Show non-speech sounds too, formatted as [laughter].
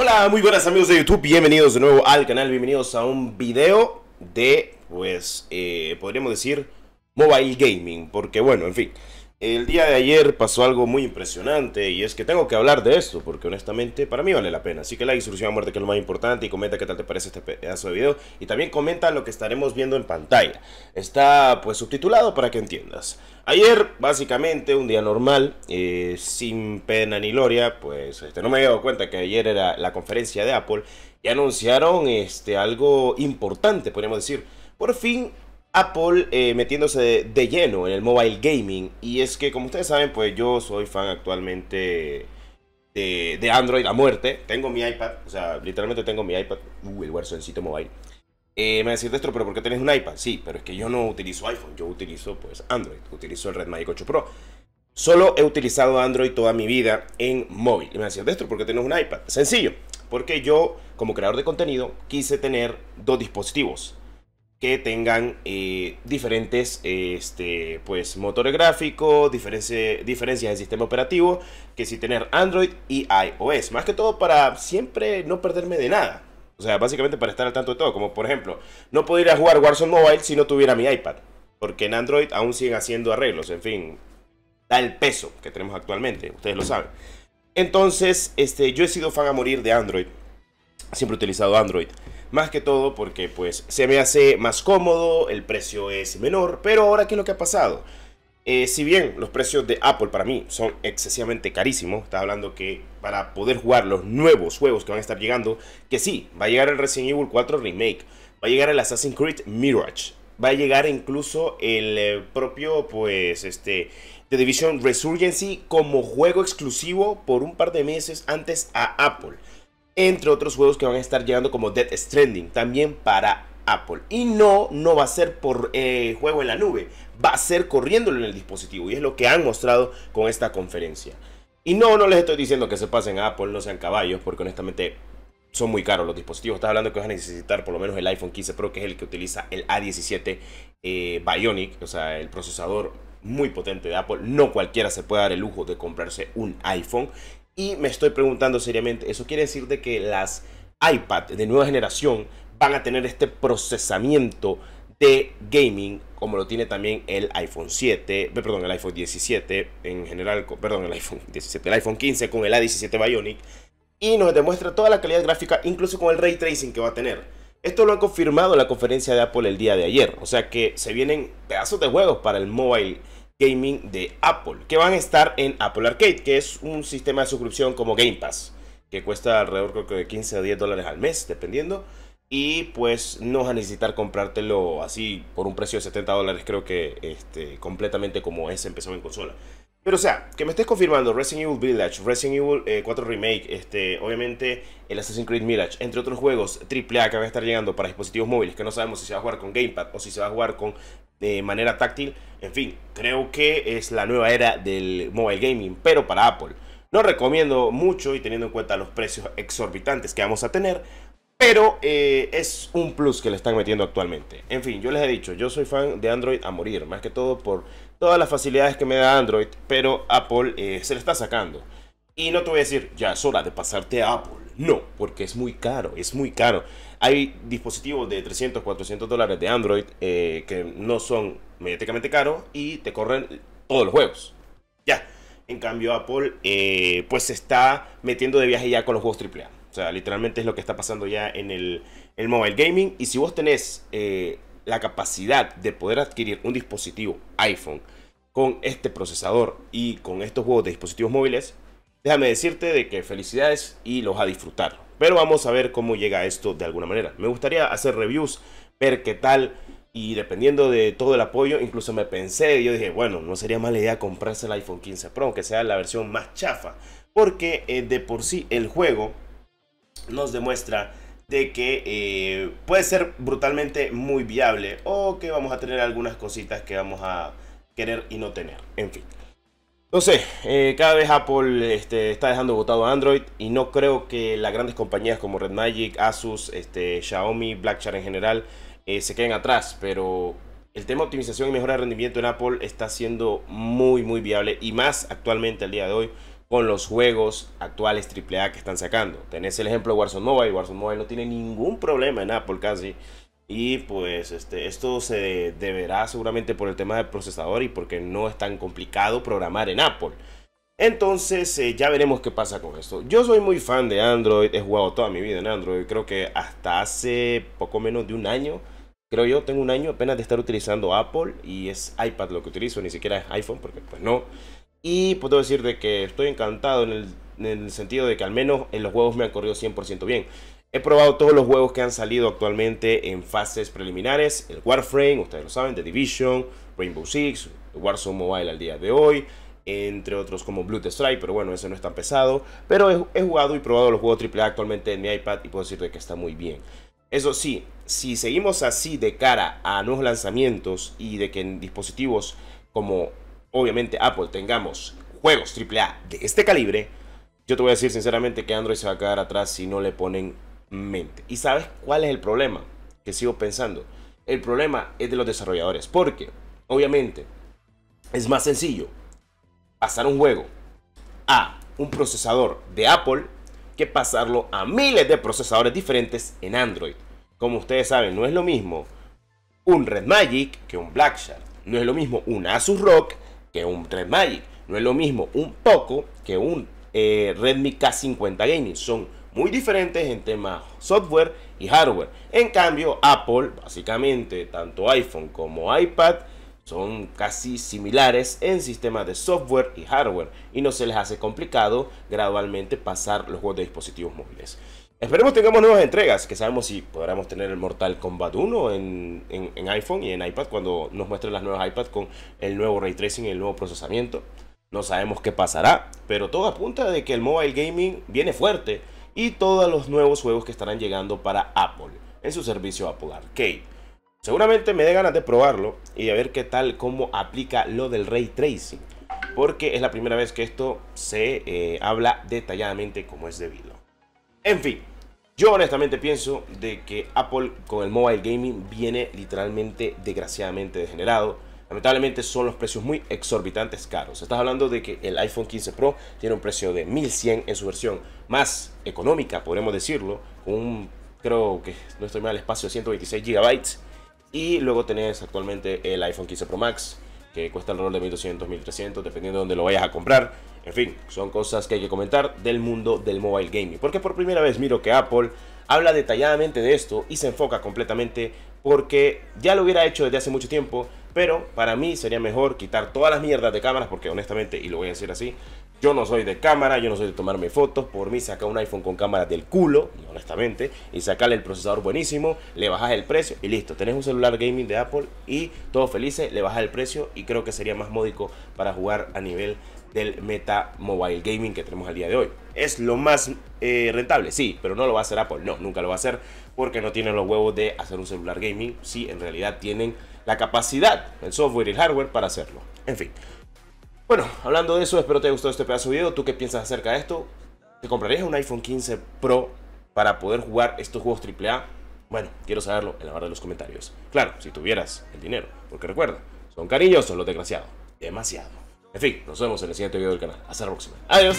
Hola, muy buenas amigos de YouTube, bienvenidos de nuevo al canal, bienvenidos a un video de, pues, eh, podríamos decir, mobile gaming, porque bueno, en fin, el día de ayer pasó algo muy impresionante y es que tengo que hablar de esto porque honestamente para mí vale la pena. Así que like y a muerte que es lo más importante y comenta qué tal te parece este pedazo de video y también comenta lo que estaremos viendo en pantalla. Está pues subtitulado para que entiendas. Ayer básicamente un día normal, eh, sin pena ni gloria, pues este, no me había dado cuenta que ayer era la conferencia de Apple y anunciaron este, algo importante, podríamos decir. Por fin Apple eh, metiéndose de lleno en el mobile gaming. Y es que, como ustedes saben, pues yo soy fan actualmente de, Android a muerte. Tengo mi iPad, o sea, literalmente tengo mi iPad. Uy el Warzoncito Mobile. Eh, me decir Destro, ¿pero por qué tenés un iPad? Sí, pero es que yo no utilizo iPhone, yo utilizo pues Android, utilizo el Red Magic 8 Pro. Solo he utilizado Android toda mi vida en móvil. Y me decías, Destro, ¿por qué tenés un iPad? Sencillo, porque yo, como creador de contenido, quise tener dos dispositivos que tengan eh, diferentes este, pues, motores gráficos, diferencias de sistema operativo, que si tener Android y iOS. Más que todo para siempre no perderme de nada. O sea, básicamente para estar al tanto de todo. Como por ejemplo, no podría jugar Warzone Mobile si no tuviera mi iPad. Porque en Android aún siguen haciendo arreglos. En fin, da el peso que tenemos actualmente. Ustedes lo saben. Entonces, este, yo he sido fan a morir de Android. Siempre he utilizado Android. Más que todo porque pues se me hace más cómodo, el precio es menor, pero ahora ¿qué es lo que ha pasado? Eh, si bien los precios de Apple para mí son excesivamente carísimos, está hablando que para poder jugar los nuevos juegos que van a estar llegando, que sí, va a llegar el Resident Evil 4 Remake, va a llegar el Assassin's Creed Mirage, va a llegar incluso el eh, propio, pues, este, The Division Resurgency como juego exclusivo por un par de meses antes a Apple entre otros juegos que van a estar llegando como Dead Stranding, también para Apple. Y no, no va a ser por eh, juego en la nube, va a ser corriéndolo en el dispositivo. Y es lo que han mostrado con esta conferencia. Y no, no les estoy diciendo que se pasen a Apple, no sean caballos, porque honestamente son muy caros los dispositivos. Estás hablando que vas a necesitar por lo menos el iPhone 15 Pro, que es el que utiliza el A17 eh, Bionic, o sea, el procesador muy potente de Apple. No cualquiera se puede dar el lujo de comprarse un iPhone. Y me estoy preguntando seriamente, ¿eso quiere decir de que las iPad de nueva generación van a tener este procesamiento de gaming como lo tiene también el iPhone 7, eh, perdón, el iPhone 17 en general, perdón, el iPhone 17, [laughs] el iPhone 15 con el A17 Bionic y nos demuestra toda la calidad gráfica incluso con el ray tracing que va a tener. Esto lo ha confirmado la conferencia de Apple el día de ayer, o sea que se vienen pedazos de juegos para el mobile gaming de Apple, que van a estar en Apple Arcade, que es un sistema de suscripción como Game Pass, que cuesta alrededor creo que de 15 a 10 dólares al mes, dependiendo. Y pues no vas a necesitar comprártelo así por un precio de 70 dólares, creo que este, completamente como es empezó en consola. Pero o sea, que me estés confirmando Resident Evil Village, Resident Evil 4 eh, Remake, este, obviamente el Assassin's Creed Village, entre otros juegos AAA que van a estar llegando para dispositivos móviles, que no sabemos si se va a jugar con Gamepad o si se va a jugar con de manera táctil. En fin, creo que es la nueva era del mobile gaming, pero para Apple. No recomiendo mucho y teniendo en cuenta los precios exorbitantes que vamos a tener, pero eh, es un plus que le están metiendo actualmente. En fin, yo les he dicho, yo soy fan de Android a morir, más que todo por todas las facilidades que me da Android, pero Apple eh, se le está sacando. Y no te voy a decir, ya es hora de pasarte a Apple. No, porque es muy caro, es muy caro. Hay dispositivos de 300, 400 dólares de Android eh, que no son mediáticamente caros y te corren todos los juegos. Ya. En cambio, Apple eh, pues se está metiendo de viaje ya con los juegos AAA. O sea, literalmente es lo que está pasando ya en el, mobile gaming. Y si vos tenés eh, la capacidad de poder adquirir un dispositivo iPhone con este procesador y con estos juegos de dispositivos móviles, déjame decirte de que felicidades y los a disfrutar. Pero vamos a ver cómo llega esto de alguna manera. Me gustaría hacer reviews, ver qué tal. Y dependiendo de todo el apoyo, incluso me pensé, yo dije, bueno, no sería mala idea comprarse el iPhone 15 Pro, aunque sea la versión más chafa. Porque eh, de por sí el juego nos demuestra de que eh, puede ser brutalmente muy viable o que vamos a tener algunas cositas que vamos a querer y no tener. En fin. Entonces, eh, cada vez Apple este, está dejando votado Android y no creo que las grandes compañías como Red Magic, Asus, este, Xiaomi, Shark en general eh, se queden atrás, pero el tema de optimización y mejora de rendimiento en Apple está siendo muy, muy viable y más actualmente al día de hoy con los juegos actuales AAA que están sacando. Tenés el ejemplo de Warzone Mobile, Warzone Mobile no tiene ningún problema en Apple casi y pues este, esto se deberá seguramente por el tema del procesador y porque no es tan complicado programar en Apple. Entonces eh, ya veremos qué pasa con esto. Yo soy muy fan de Android, he jugado toda mi vida en Android, creo que hasta hace poco menos de un año. Creo yo, tengo un año apenas de estar utilizando Apple y es iPad lo que utilizo, ni siquiera es iPhone porque pues no. Y puedo decir de que estoy encantado en el en el sentido de que al menos en los juegos me han corrido 100% bien. He probado todos los juegos que han salido actualmente en fases preliminares. El Warframe, ustedes lo saben, The Division, Rainbow Six, Warzone Mobile al día de hoy, entre otros como Blue Strike, pero bueno, ese no es tan pesado. Pero he, he, jugado y probado los juegos AAA actualmente en mi iPad y puedo decirte que está muy bien. Eso sí, si seguimos así de cara a nuevos lanzamientos y de que en dispositivos como obviamente Apple tengamos juegos AAA de este calibre, yo te voy a decir sinceramente que Android se va a quedar atrás si no le ponen mente. ¿Y sabes cuál es el problema? Que sigo pensando. El problema es de los desarrolladores. Porque, obviamente, es más sencillo pasar un juego a un procesador de Apple que pasarlo a miles de procesadores diferentes en Android. Como ustedes saben, no es lo mismo un Red Magic que un Black Shark. No es lo mismo un Asus Rock que un Red Magic. No es lo mismo un Poco que un eh, Redmi K50 Gaming. Son muy diferentes en temas software y hardware. En cambio, Apple, básicamente, tanto iPhone como iPad, son casi similares en sistemas de software y hardware y no se les hace complicado gradualmente pasar los juegos de dispositivos móviles. Esperemos tengamos nuevas entregas, que sabemos si podremos tener el Mortal Kombat 1 en, iPhone y en iPad cuando nos muestren las nuevas iPads con el nuevo ray tracing y el nuevo procesamiento. No sabemos qué pasará, pero todo apunta de que el mobile gaming viene fuerte y todos los nuevos juegos que estarán llegando para Apple en su servicio Apple Arcade. Seguramente me dé ganas de probarlo y de ver qué tal cómo aplica lo del ray tracing, porque es la primera vez que esto se eh, habla detalladamente como es debido. En fin, yo honestamente pienso de que Apple con el mobile gaming viene literalmente desgraciadamente degenerado Lamentablemente son los precios muy exorbitantes caros. Estás hablando de que el iPhone 15 Pro tiene un precio de 1100 en su versión más económica, podremos decirlo, un, creo que no estoy mal, espacio de 126 GB. Y luego tenés actualmente el iPhone 15 Pro Max, que cuesta alrededor de 1200, 1300, dependiendo de dónde lo vayas a comprar. En fin, son cosas que hay que comentar del mundo del mobile gaming. Porque por primera vez miro que Apple habla detalladamente de esto y se enfoca completamente porque ya lo hubiera hecho desde hace mucho tiempo, pero para mí sería mejor quitar todas las mierdas de cámaras, porque honestamente, y lo voy a decir así, yo no soy de cámara, yo no soy de tomarme fotos. Por mí saca un iPhone con cámara del culo, honestamente, y sacarle el procesador buenísimo, le bajas el precio y listo. Tenés un celular gaming de Apple y todo felices, le bajas el precio y creo que sería más módico para jugar a nivel del Meta Mobile Gaming que tenemos al día de hoy. Es lo más eh, rentable, sí, pero no lo va a hacer Apple, no, nunca lo va a hacer porque no tienen los huevos de hacer un celular gaming si en realidad tienen la capacidad, el software y el hardware para hacerlo. En fin. Bueno, hablando de eso, espero te haya gustado este pedazo de video. ¿Tú qué piensas acerca de esto? ¿Te comprarías un iPhone 15 Pro para poder jugar estos juegos AAA? Bueno, quiero saberlo en la barra de los comentarios. Claro, si tuvieras el dinero, porque recuerda, son cariñosos los desgraciados. Demasiado. En fin, nos vemos en el siguiente video del canal. Hasta la próxima. Adiós.